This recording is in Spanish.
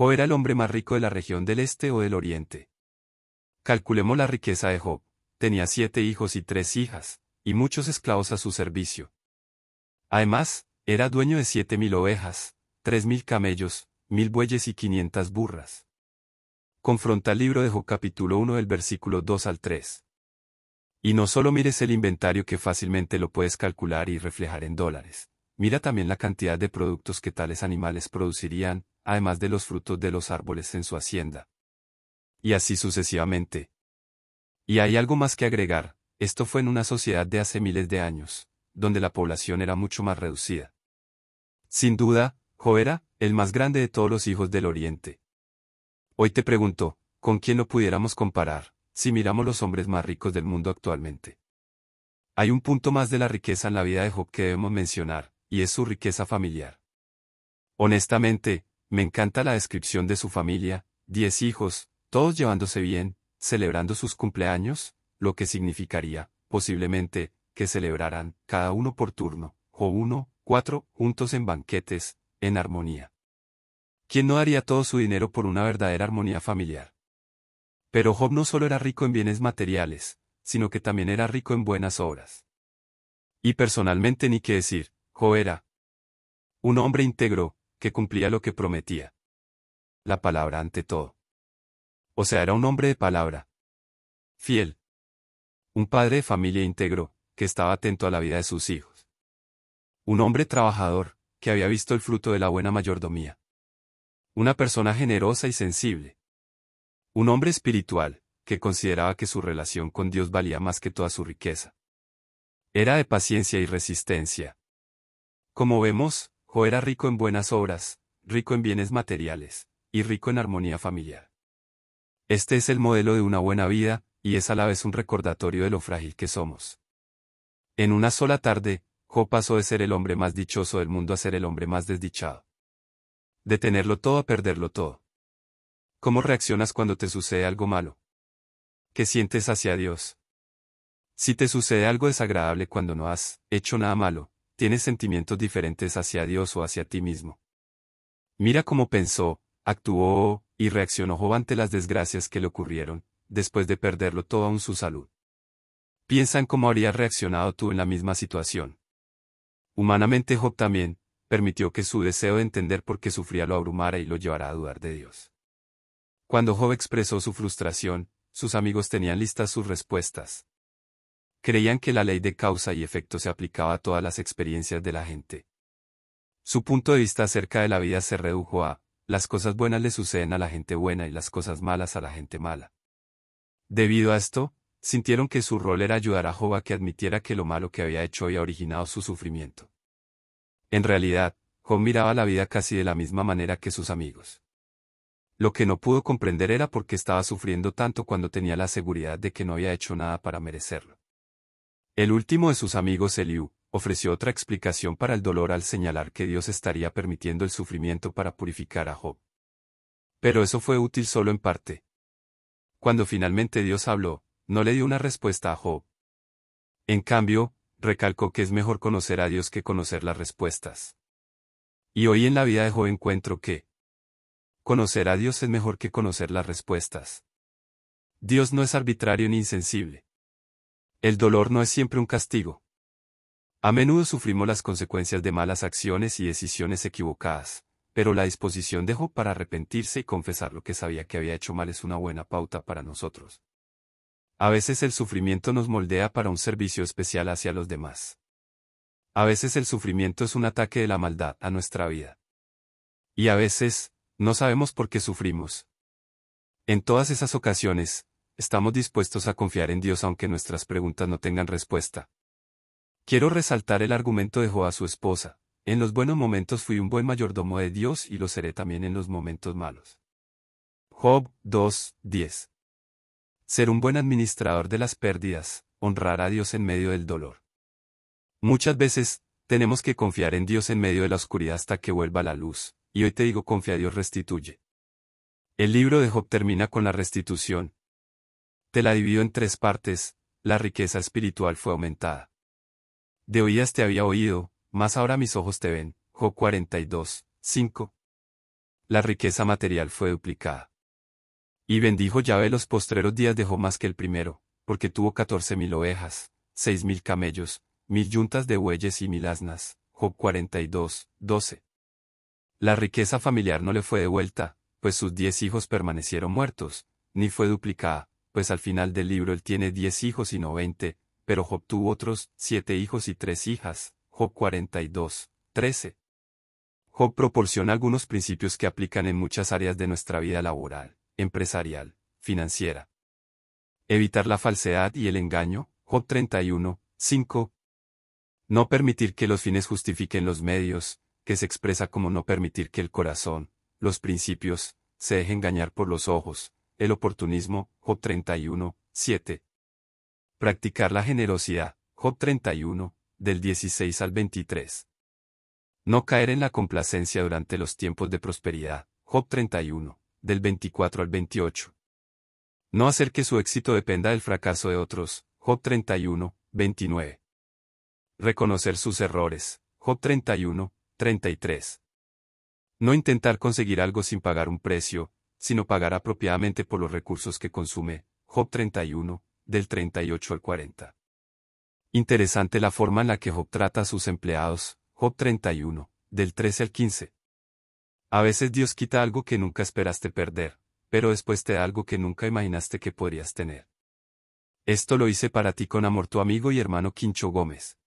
Job era el hombre más rico de la región del este o del oriente. Calculemos la riqueza de Job. Tenía siete hijos y tres hijas, y muchos esclavos a su servicio. Además, era dueño de siete mil ovejas, tres mil camellos, mil bueyes y quinientas burras. Confronta el libro de Job capítulo 1 del versículo 2 al 3. Y no solo mires el inventario que fácilmente lo puedes calcular y reflejar en dólares, mira también la cantidad de productos que tales animales producirían, además de los frutos de los árboles en su hacienda. Y así sucesivamente. Y hay algo más que agregar, esto fue en una sociedad de hace miles de años, donde la población era mucho más reducida. Sin duda, era, el más grande de todos los hijos del Oriente. Hoy te pregunto, ¿con quién lo pudiéramos comparar, si miramos los hombres más ricos del mundo actualmente? Hay un punto más de la riqueza en la vida de Job que debemos mencionar, y es su riqueza familiar. Honestamente, me encanta la descripción de su familia, diez hijos, todos llevándose bien, celebrando sus cumpleaños, lo que significaría, posiblemente, que celebraran, cada uno por turno, o uno, cuatro, juntos en banquetes, en armonía. ¿Quién no haría todo su dinero por una verdadera armonía familiar? Pero Job no solo era rico en bienes materiales, sino que también era rico en buenas obras. Y personalmente ni qué decir, Job era un hombre íntegro, que cumplía lo que prometía. La palabra ante todo. O sea, era un hombre de palabra. Fiel. Un padre de familia íntegro, que estaba atento a la vida de sus hijos. Un hombre trabajador, que había visto el fruto de la buena mayordomía. Una persona generosa y sensible. Un hombre espiritual, que consideraba que su relación con Dios valía más que toda su riqueza. Era de paciencia y resistencia. Como vemos, Jo era rico en buenas obras, rico en bienes materiales, y rico en armonía familiar. Este es el modelo de una buena vida, y es a la vez un recordatorio de lo frágil que somos. En una sola tarde, Jo pasó de ser el hombre más dichoso del mundo a ser el hombre más desdichado. De tenerlo todo a perderlo todo. ¿Cómo reaccionas cuando te sucede algo malo? ¿Qué sientes hacia Dios? Si te sucede algo desagradable cuando no has hecho nada malo, tienes sentimientos diferentes hacia Dios o hacia ti mismo. Mira cómo pensó, actuó y reaccionó Job ante las desgracias que le ocurrieron, después de perderlo todo aún su salud. Piensa en cómo habrías reaccionado tú en la misma situación. Humanamente Job también, permitió que su deseo de entender por qué sufría lo abrumara y lo llevara a dudar de Dios. Cuando Job expresó su frustración, sus amigos tenían listas sus respuestas creían que la ley de causa y efecto se aplicaba a todas las experiencias de la gente. Su punto de vista acerca de la vida se redujo a, las cosas buenas le suceden a la gente buena y las cosas malas a la gente mala. Debido a esto, sintieron que su rol era ayudar a Job a que admitiera que lo malo que había hecho había originado su sufrimiento. En realidad, Job miraba la vida casi de la misma manera que sus amigos. Lo que no pudo comprender era por qué estaba sufriendo tanto cuando tenía la seguridad de que no había hecho nada para merecerlo. El último de sus amigos Eliú, ofreció otra explicación para el dolor al señalar que Dios estaría permitiendo el sufrimiento para purificar a Job. Pero eso fue útil solo en parte. Cuando finalmente Dios habló, no le dio una respuesta a Job. En cambio, recalcó que es mejor conocer a Dios que conocer las respuestas. Y hoy en la vida de Job encuentro que conocer a Dios es mejor que conocer las respuestas. Dios no es arbitrario ni insensible. El dolor no es siempre un castigo. A menudo sufrimos las consecuencias de malas acciones y decisiones equivocadas, pero la disposición dejó para arrepentirse y confesar lo que sabía que había hecho mal es una buena pauta para nosotros. A veces el sufrimiento nos moldea para un servicio especial hacia los demás. A veces el sufrimiento es un ataque de la maldad a nuestra vida. Y a veces, no sabemos por qué sufrimos. En todas esas ocasiones, estamos dispuestos a confiar en Dios aunque nuestras preguntas no tengan respuesta. Quiero resaltar el argumento de Job a su esposa. En los buenos momentos fui un buen mayordomo de Dios y lo seré también en los momentos malos. Job 2.10. Ser un buen administrador de las pérdidas, honrar a Dios en medio del dolor. Muchas veces, tenemos que confiar en Dios en medio de la oscuridad hasta que vuelva la luz, y hoy te digo confía Dios restituye. El libro de Job termina con la restitución, te la dividió en tres partes, la riqueza espiritual fue aumentada. De oídas te había oído, mas ahora mis ojos te ven. Job 42, 5. La riqueza material fue duplicada. Y bendijo Yahvé los postreros días de Job más que el primero, porque tuvo catorce mil ovejas, seis mil camellos, mil yuntas de bueyes y mil asnas. Job 42, 12. La riqueza familiar no le fue devuelta, pues sus diez hijos permanecieron muertos, ni fue duplicada, pues al final del libro él tiene diez hijos y no veinte, pero Job tuvo otros siete hijos y tres hijas. Job 42, 13. Job proporciona algunos principios que aplican en muchas áreas de nuestra vida laboral, empresarial, financiera. Evitar la falsedad y el engaño, Job 31, 5. No permitir que los fines justifiquen los medios, que se expresa como no permitir que el corazón, los principios, se deje engañar por los ojos, el oportunismo, Job 31, 7. Practicar la generosidad, Job 31, del 16 al 23. No caer en la complacencia durante los tiempos de prosperidad, Job 31, del 24 al 28. No hacer que su éxito dependa del fracaso de otros, Job 31, 29. Reconocer sus errores, Job 31, 33. No intentar conseguir algo sin pagar un precio, sino pagar apropiadamente por los recursos que consume. Job 31, del 38 al 40. Interesante la forma en la que Job trata a sus empleados. Job 31, del 13 al 15. A veces Dios quita algo que nunca esperaste perder, pero después te da algo que nunca imaginaste que podrías tener. Esto lo hice para ti con amor tu amigo y hermano Quincho Gómez.